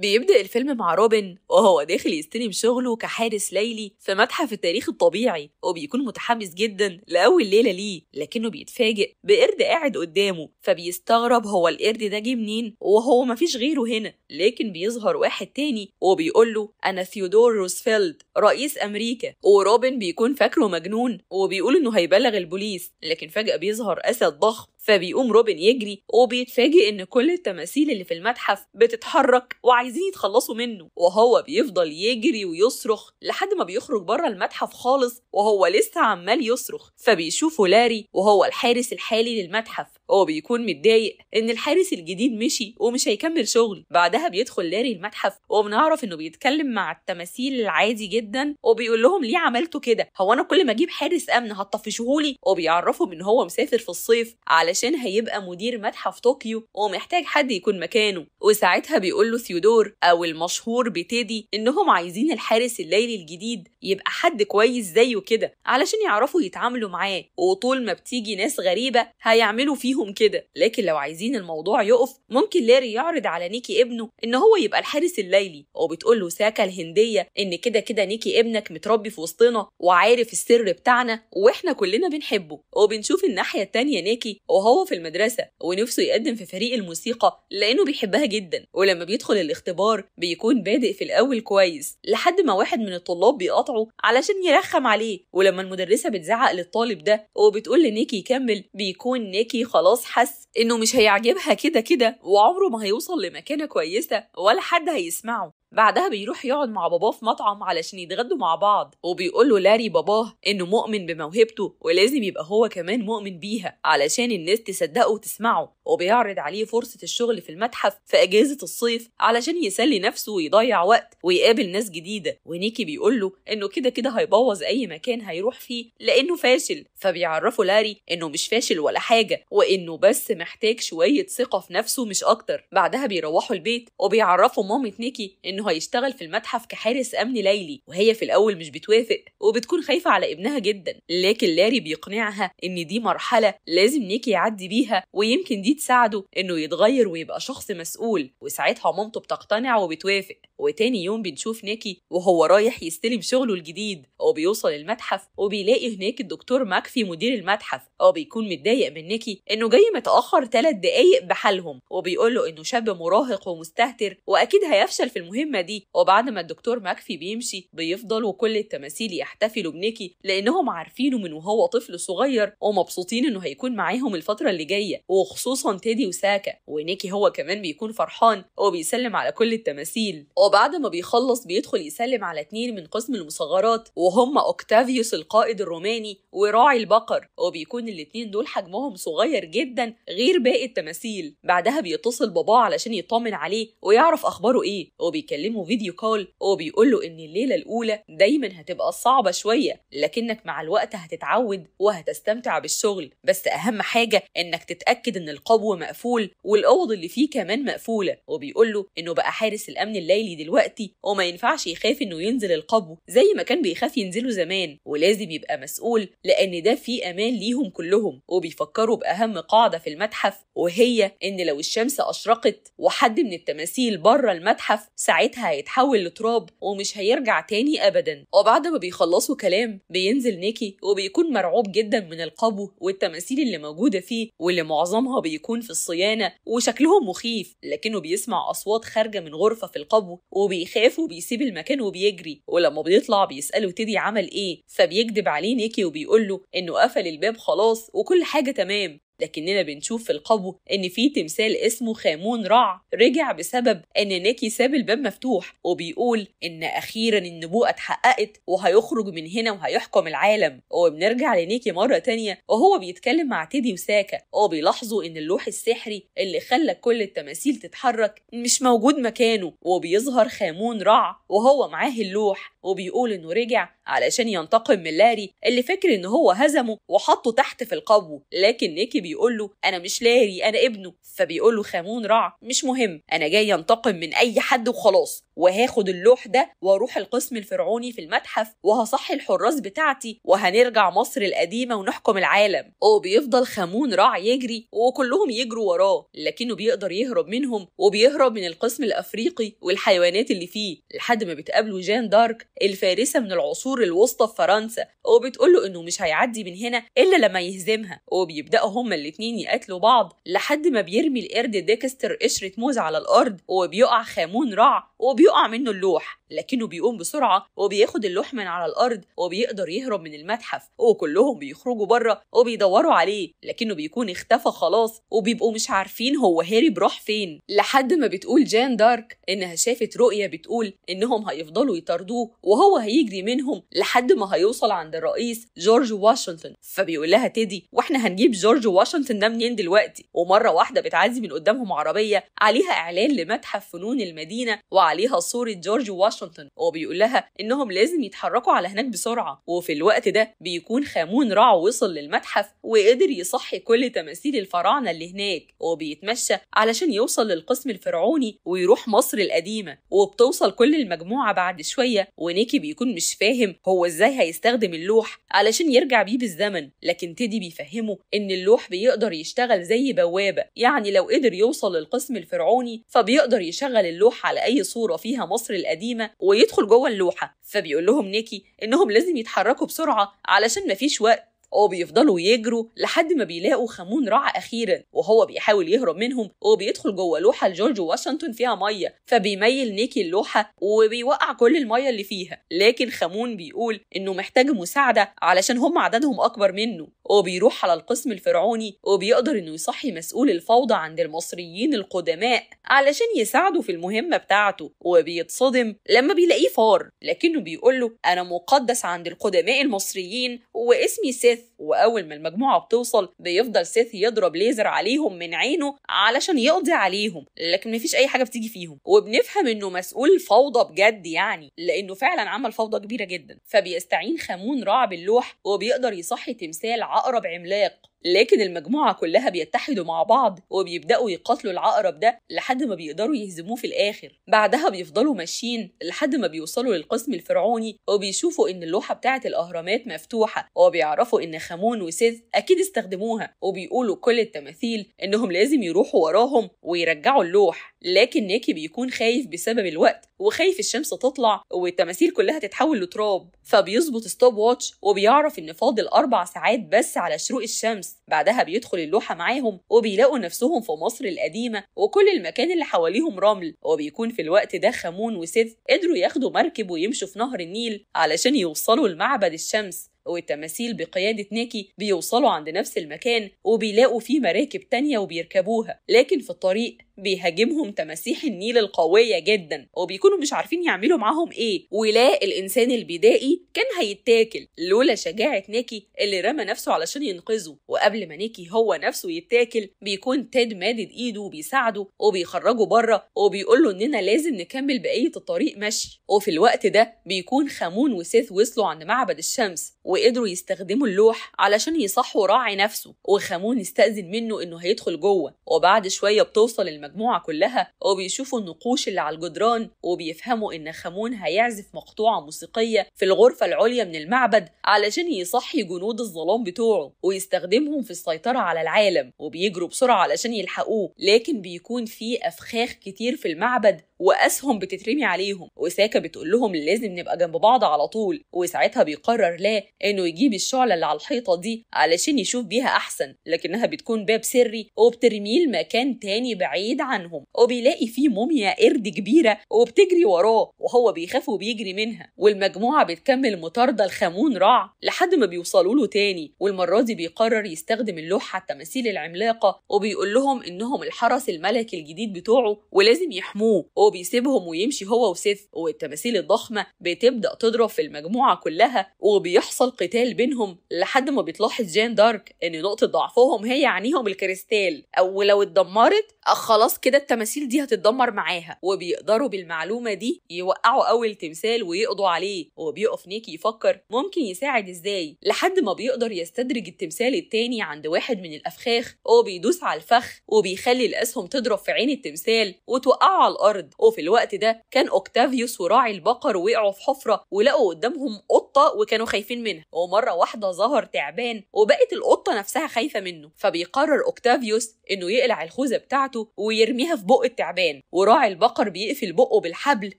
بيبدأ الفيلم مع روبن وهو داخل يستلم شغله كحارس ليلي في متحف التاريخ الطبيعي وبيكون متحمس جدا لأول ليلة ليه لكنه بيتفاجئ بقرد قاعد قدامه فبيستغرب هو القرد ده جه منين وهو مفيش غيره هنا لكن بيظهر واحد تاني وبيقول له أنا ثيودور روزفلت رئيس أمريكا وروبن بيكون فاكره مجنون وبيقول إنه هيبلغ البوليس لكن فجأة بيظهر أسد ضخم فبيقوم روبن يجري وبيتفاجئ ان كل التماثيل اللي في المتحف بتتحرك وعايزين يتخلصوا منه وهو بيفضل يجري ويصرخ لحد ما بيخرج بره المتحف خالص وهو لسه عمال يصرخ فبيشوفه لاري وهو الحارس الحالي للمتحف هو بيكون متضايق ان الحارس الجديد مشي ومش هيكمل شغل بعدها بيدخل لاري المتحف وبنعرف انه بيتكلم مع التماثيل العادي جدا وبيقول لهم ليه عملتوا كده هو انا كل ما اجيب حارس امن هتطفشهولي وبيعرفهم ان هو مسافر في الصيف علشان هيبقى مدير متحف طوكيو ومحتاج حد يكون مكانه وساعتها بيقول له ثيودور او المشهور بتيدي انهم عايزين الحارس الليلي الجديد يبقى حد كويس زيه كده علشان يعرفوا يتعاملوا معاه وطول ما بتيجي ناس غريبه هيعملوا فيهم ليهم كده لكن لو عايزين الموضوع يقف ممكن لاري يعرض على نيكي ابنه ان هو يبقى الحارس الليلي وبتقول له ساكا الهنديه ان كده كده نيكي ابنك متربي في وسطنا وعارف السر بتاعنا واحنا كلنا بنحبه وبنشوف الناحيه الثانيه نيكي وهو في المدرسه ونفسه يقدم في فريق الموسيقى لانه بيحبها جدا ولما بيدخل الاختبار بيكون بادئ في الاول كويس لحد ما واحد من الطلاب بيقاطعه علشان يرخم عليه ولما المدرسه بتزعق للطالب ده وبتقول لنيكي يكمل بيكون نيكي خلاص خلاص حس انه مش هيعجبها كده كده وعمره ما هيوصل لمكانه كويسه ولا حد هيسمعه بعدها بيروح يقعد مع باباه في مطعم علشان يتغدوا مع بعض وبيقول له لاري باباه انه مؤمن بموهبته ولازم يبقى هو كمان مؤمن بيها علشان الناس تصدقه وتسمعه وبيعرض عليه فرصة الشغل في المتحف في أجازة الصيف علشان يسلي نفسه ويضيع وقت ويقابل ناس جديدة ونيكي بيقول له انه كده كده هيبوظ أي مكان هيروح فيه لأنه فاشل فبيعرفه لاري انه مش فاشل ولا حاجة وانه بس محتاج شوية ثقة في نفسه مش أكتر بعدها بيروحوا البيت وبيعرفوا مامة نيكي انه انه هيشتغل في المتحف كحارس امن ليلي وهي في الاول مش بتوافق وبتكون خايفه على ابنها جدا لكن لاري بيقنعها ان دي مرحله لازم نيكي يعدي بيها ويمكن دي تساعده انه يتغير ويبقى شخص مسؤول وساعتها مامته بتقتنع وبتوافق وتاني يوم بنشوف نيكي وهو رايح يستلم شغله الجديد وبيوصل المتحف وبيلاقي هناك الدكتور ماكفي مدير المتحف وبيكون متضايق من نيكي انه جاي متاخر ثلاث دقايق بحالهم وبيقول له انه شاب مراهق ومستهتر واكيد هيفشل في المهمه المهمة دي وبعد ما الدكتور مكفي بيمشي بيفضل وكل التماثيل يحتفلوا بنيكي لأنهم عارفينه من وهو طفل صغير ومبسوطين إنه هيكون معاهم الفترة اللي جاية وخصوصا تيدي وساكا ونيكي هو كمان بيكون فرحان وبيسلم على كل التماثيل وبعد ما بيخلص بيدخل يسلم على اتنين من قسم المصغرات وهم أوكتافيوس القائد الروماني وراعي البقر وبيكون الاتنين دول حجمهم صغير جدا غير باقي التماثيل بعدها بيتصل باباه علشان يطمن عليه ويعرف أخباره إيه وبيكلم بيكلمه فيديو كول وبيقول له ان الليله الاولى دايما هتبقى صعبه شويه لكنك مع الوقت هتتعود وهتستمتع بالشغل بس اهم حاجه انك تتاكد ان القبو مقفول والاوض اللي فيه كمان مقفوله وبيقول له انه بقى حارس الامن الليلي دلوقتي وما ينفعش يخاف انه ينزل القبو زي ما كان بيخاف ينزله زمان ولازم يبقى مسؤول لان ده فيه امان ليهم كلهم وبيفكروا باهم قاعده في المتحف وهي ان لو الشمس اشرقت وحد من التماثيل بره المتحف ساعتها ساعتها هيتحول لتراب ومش هيرجع تاني أبدا وبعد ما بيخلصوا كلام بينزل نيكي وبيكون مرعوب جدا من القبو والتماثيل اللي موجودة فيه واللي معظمها بيكون في الصيانة وشكلهم مخيف لكنه بيسمع أصوات خارجة من غرفة في القبو وبيخاف وبيسيب المكان وبيجري ولما بيطلع بيسأله تيدي عمل إيه فبيكذب عليه نيكي وبيقول له إنه قفل الباب خلاص وكل حاجة تمام لكننا بنشوف في القبو إن في تمثال اسمه خامون رع رجع بسبب إن ناكي ساب الباب مفتوح وبيقول إن أخيرا النبوءة اتحققت وهيخرج من هنا وهيحكم العالم وبنرجع لنيكي مرة تانية وهو بيتكلم مع تيدي وساكا وبيلاحظوا إن اللوح السحري اللي خلى كل التماثيل تتحرك مش موجود مكانه وبيظهر خامون رع وهو معاه اللوح وبيقول إنه رجع علشان ينتقم من لاري اللي فاكر إن هو هزمه وحطه تحت في القبو لكن نيكي بيقول له أنا مش لاري أنا ابنه فبيقول له خامون رع مش مهم أنا جاي أنتقم من أي حد وخلاص وهاخد اللوح ده واروح القسم الفرعوني في المتحف وهصحي الحراس بتاعتي وهنرجع مصر القديمة ونحكم العالم وبيفضل خامون رع يجري وكلهم يجروا وراه لكنه بيقدر يهرب منهم وبيهرب من القسم الأفريقي والحيوانات اللي فيه لحد ما بتقابله جان دارك الفارسة من العصور الوسطى في فرنسا وبتقول له انه مش هيعدي من هنا الا لما يهزمها وبيبداوا هما الاتنين يقاتلوا بعض لحد ما بيرمي القرد ديكستر قشره موز على الارض وبيقع خامون رع وبيقع منه اللوح لكنه بيقوم بسرعه وبياخد اللوح من على الارض وبيقدر يهرب من المتحف وكلهم بيخرجوا بره وبيدوروا عليه لكنه بيكون اختفى خلاص وبيبقوا مش عارفين هو هارب راح فين لحد ما بتقول جان دارك انها شافت رؤيه بتقول انهم هيفضلوا يطاردوه وهو هيجري منهم لحد ما هيوصل عند الرئيس جورج واشنطن فبيقول لها تيدي واحنا هنجيب جورج واشنطن ده منين دلوقتي ومره واحده بتعدي من قدامهم عربيه عليها اعلان لمتحف فنون المدينه وعليها صوره جورج واشنطن وبيقول لها انهم لازم يتحركوا على هناك بسرعه وفي الوقت ده بيكون خامون راع وصل للمتحف وقدر يصحي كل تماثيل الفراعنه اللي هناك وبيتمشى علشان يوصل للقسم الفرعوني ويروح مصر القديمه وبتوصل كل المجموعه بعد شويه ونيكي بيكون مش فاهم هو ازاي هيستخدم اللوح علشان يرجع بيه بالزمن لكن تيدي بيفهمه إن اللوح بيقدر يشتغل زي بوابة يعني لو قدر يوصل للقسم الفرعوني فبيقدر يشغل اللوح على أي صورة فيها مصر القديمة ويدخل جوه اللوحة فبيقول لهم نيكي إنهم لازم يتحركوا بسرعة علشان مفيش وقت وبيفضلوا يجروا لحد ما بيلاقوا خامون رعى أخيرا وهو بيحاول يهرب منهم وبيدخل جوه لوحة لجورج واشنطن فيها مية فبيميل نيكي اللوحة وبيوقع كل المية اللي فيها لكن خامون بيقول إنه محتاج مساعدة علشان هم عددهم أكبر منه وبيروح على القسم الفرعوني وبيقدر إنه يصحي مسؤول الفوضى عند المصريين القدماء علشان يساعده في المهمة بتاعته وبيتصدم لما بيلاقيه فار لكنه بيقول له أنا مقدس عند القدماء المصريين واسمي سيث سيث واول ما المجموعه بتوصل بيفضل سيث يضرب ليزر عليهم من عينه علشان يقضي عليهم لكن مفيش اي حاجه بتيجي فيهم وبنفهم انه مسؤول فوضى بجد يعني لانه فعلا عمل فوضى كبيره جدا فبيستعين خامون رعب اللوح وبيقدر يصحي تمثال عقرب عملاق لكن المجموعة كلها بيتحدوا مع بعض وبيبدأوا يقاتلوا العقرب ده لحد ما بيقدروا يهزموه في الآخر بعدها بيفضلوا ماشيين لحد ما بيوصلوا للقسم الفرعوني وبيشوفوا إن اللوحة بتاعة الأهرامات مفتوحة وبيعرفوا إن خامون وسيز أكيد استخدموها وبيقولوا كل التماثيل إنهم لازم يروحوا وراهم ويرجعوا اللوح لكن نيكي بيكون خايف بسبب الوقت وخايف الشمس تطلع والتماثيل كلها تتحول لتراب فبيظبط ستوب واتش وبيعرف إن فاضل أربع ساعات بس على شروق الشمس بعدها بيدخل اللوحة معاهم وبيلاقوا نفسهم في مصر القديمة وكل المكان اللي حواليهم رمل وبيكون في الوقت ده خمون وسيف قدروا ياخدوا مركب ويمشوا في نهر النيل علشان يوصلوا لمعبد الشمس والتماثيل بقيادة ناكي بيوصلوا عند نفس المكان وبيلاقوا فيه مراكب تانية وبيركبوها لكن في الطريق بيهاجمهم تماسيح النيل القوية جدا وبيكونوا مش عارفين يعملوا معاهم ايه ولا الانسان البدائي كان هيتاكل لولا شجاعة ناكي اللي رمى نفسه علشان ينقذه وقبل ما ناكي هو نفسه يتاكل بيكون تيد مادد ايده وبيساعده وبيخرجه بره وبيقول له اننا لازم نكمل بقية الطريق مشي وفي الوقت ده بيكون خامون وسيث وصلوا عند معبد الشمس وقدروا يستخدموا اللوح علشان يصحوا راعي نفسه وخامون استأذن منه إنه هيدخل جوه وبعد شوية بتوصل المجموعة كلها وبيشوفوا النقوش اللي على الجدران وبيفهموا إن خامون هيعزف مقطوعة موسيقية في الغرفة العليا من المعبد علشان يصحي جنود الظلام بتوعه ويستخدمهم في السيطرة على العالم وبيجروا بسرعة علشان يلحقوه لكن بيكون في أفخاخ كتير في المعبد واسهم بتترمي عليهم وساكا بتقول لهم لازم نبقى جنب بعض على طول وساعتها بيقرر لا انه يجيب الشعله اللي على الحيطه دي علشان يشوف بيها احسن لكنها بتكون باب سري وبترميه لمكان تاني بعيد عنهم وبيلاقي فيه موميا قرد كبيره وبتجري وراه وهو بيخاف وبيجري منها والمجموعه بتكمل مطارده الخامون رع لحد ما بيوصلوا له تاني والمره دي بيقرر يستخدم اللوحه التماثيل العملاقه وبيقول لهم انهم الحرس الملكي الجديد بتوعه ولازم يحموه بيسيبهم ويمشي هو وسيف والتماثيل الضخمة بتبدأ تضرب في المجموعة كلها وبيحصل قتال بينهم لحد ما بتلاحظ جان دارك إن نقطة ضعفهم هي عينيهم الكريستال أو لو اتدمرت آه، خلاص كده التماثيل دي هتتدمر معاها وبيقدروا بالمعلومة دي يوقعوا أول تمثال ويقضوا عليه وبيقف نيكي يفكر ممكن يساعد إزاي لحد ما بيقدر يستدرج التمثال التاني عند واحد من الأفخاخ وبيدوس على الفخ وبيخلي الأسهم تضرب في عين التمثال وتوقعه على الأرض وفي الوقت ده كان أوكتافيوس وراعي البقر وقعوا في حفرة ولقوا قدامهم قطة وكانوا خايفين منها ومرة واحدة ظهر تعبان وبقت القطة نفسها خايفة منه فبيقرر أوكتافيوس إنه يقلع الخوذة بتاعته ويرميها في بق التعبان وراعي البقر بيقفل بقه بالحبل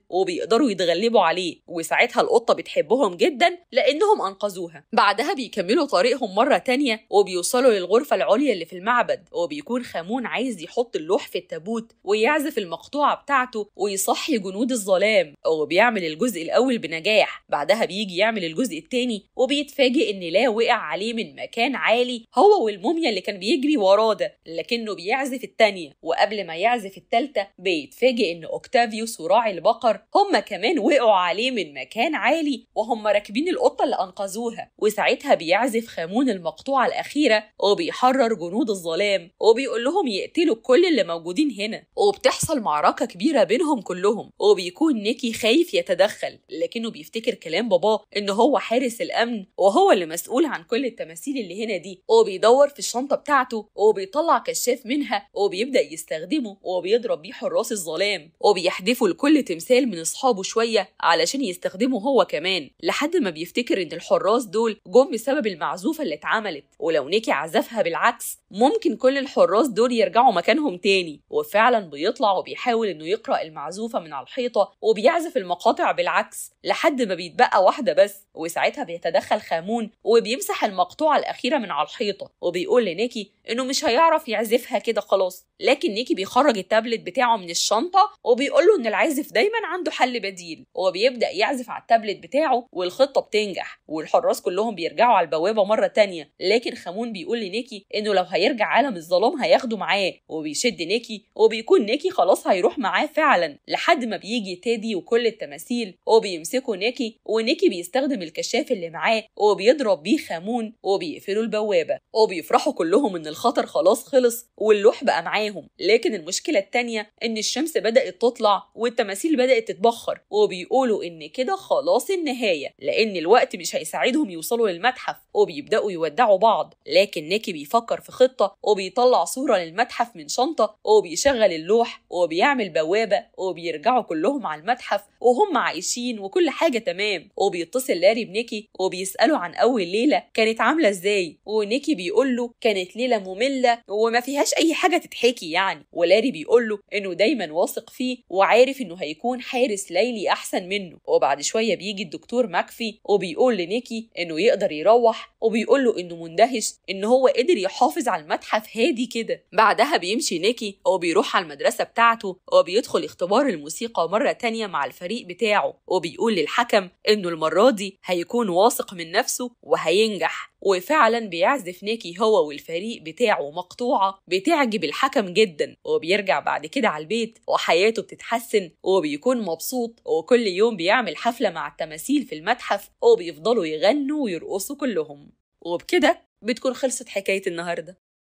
وبيقدروا يتغلبوا عليه وساعتها القطة بتحبهم جدا لأنهم أنقذوها بعدها بيكملوا طريقهم مرة تانية وبيوصلوا للغرفة العليا اللي في المعبد وبيكون خامون عايز يحط اللوح في التابوت ويعزف المقطوعة بتاعته ويصحي جنود الظلام وبيعمل الجزء الأول بنجاح بعدها بيجي يعمل الجزء الثاني وبيتفاجئ إن لا وقع عليه من مكان عالي هو والموميا اللي كان بيجري وراه ده لكنه بيعزف التانية وقبل ما يعزف التالتة بيتفاجئ إن أوكتافيوس وراعي البقر هما كمان وقعوا عليه من مكان عالي وهم راكبين القطة اللي أنقذوها وساعتها بيعزف خامون المقطوعة الأخيرة وبيحرر جنود الظلام وبيقول لهم يقتلوا كل اللي موجودين هنا وبتحصل معركة كبيرة بين بينهم كلهم وبيكون نيكي خايف يتدخل لكنه بيفتكر كلام باباه ان هو حارس الامن وهو اللي مسؤول عن كل التماثيل اللي هنا دي وبيدور في الشنطه بتاعته وبيطلع كشاف منها وبيبدا يستخدمه وبيضرب بيه حراس الظلام وبيحدفوا لكل تمثال من اصحابه شويه علشان يستخدمه هو كمان لحد ما بيفتكر ان الحراس دول جم بسبب المعزوفه اللي اتعملت ولو نيكي عزفها بالعكس ممكن كل الحراس دول يرجعوا مكانهم تاني وفعلا بيطلع وبيحاول انه يقرا المعزوفة من على الحيطة وبيعزف المقاطع بالعكس لحد ما بيتبقى واحدة بس وساعتها بيتدخل خامون وبيمسح المقطوعة الأخيرة من على الحيطة وبيقول لنيكي انه مش هيعرف يعزفها كده خلاص لكن نيكي بيخرج التابلت بتاعه من الشنطه وبيقول له ان العازف دايما عنده حل بديل وبيبدا يعزف على التابلت بتاعه والخطه بتنجح والحراس كلهم بيرجعوا على البوابه مره تانية لكن خامون بيقول لنيكي انه لو هيرجع عالم الظلام هياخده معاه وبيشد نيكي وبيكون نيكي خلاص هيروح معاه فعلا لحد ما بيجي تادي وكل التماثيل وبيمسكوا نيكي ونيكي بيستخدم الكشاف اللي معاه وبيضرب بيه خامون وبيقفلوا البوابه وبيفرحوا كلهم ان الخطر خلاص خلص واللوح بقى معاهم لكن المشكلة التانية إن الشمس بدأت تطلع والتماثيل بدأت تتبخر وبيقولوا إن كده خلاص النهاية لأن الوقت مش هيساعدهم يوصلوا للمتحف وبيبدأوا يودعوا بعض لكن نيكي بيفكر في خطة وبيطلع صورة للمتحف من شنطة وبيشغل اللوح وبيعمل بوابة وبيرجعوا كلهم على المتحف وهم عايشين وكل حاجة تمام وبيتصل لاري بنيكي وبيسأله عن أول ليلة كانت عاملة إزاي ونيكي بيقول له كانت ليلة مملة وما فيهاش أي حاجة تتحكي يعني ولاري بيقول له إنه دايما واثق فيه وعارف إنه هيكون حارس ليلي أحسن منه وبعد شوية بيجي الدكتور ماكفي وبيقول لنيكي إنه يقدر يروح وبيقول له إنه مندهش إن هو قدر يحافظ على المتحف هادي كده بعدها بيمشي نيكي وبيروح على المدرسة بتاعته وبيدخل اختبار الموسيقى مرة تانية مع الفريق بتاعه وبيقول للحكم إنه المرة دي هيكون واثق من نفسه وهينجح وفعلا بيعزف نيكي هو والفريق بتاعه مقطوعة بتعجب الحكم جدا وبيرجع بعد كده على البيت وحياته بتتحسن وبيكون مبسوط وكل يوم بيعمل حفلة مع التماثيل في المتحف وبيفضلوا يغنوا ويرقصوا كلهم وبكده بتكون خلصت حكاية النهاردة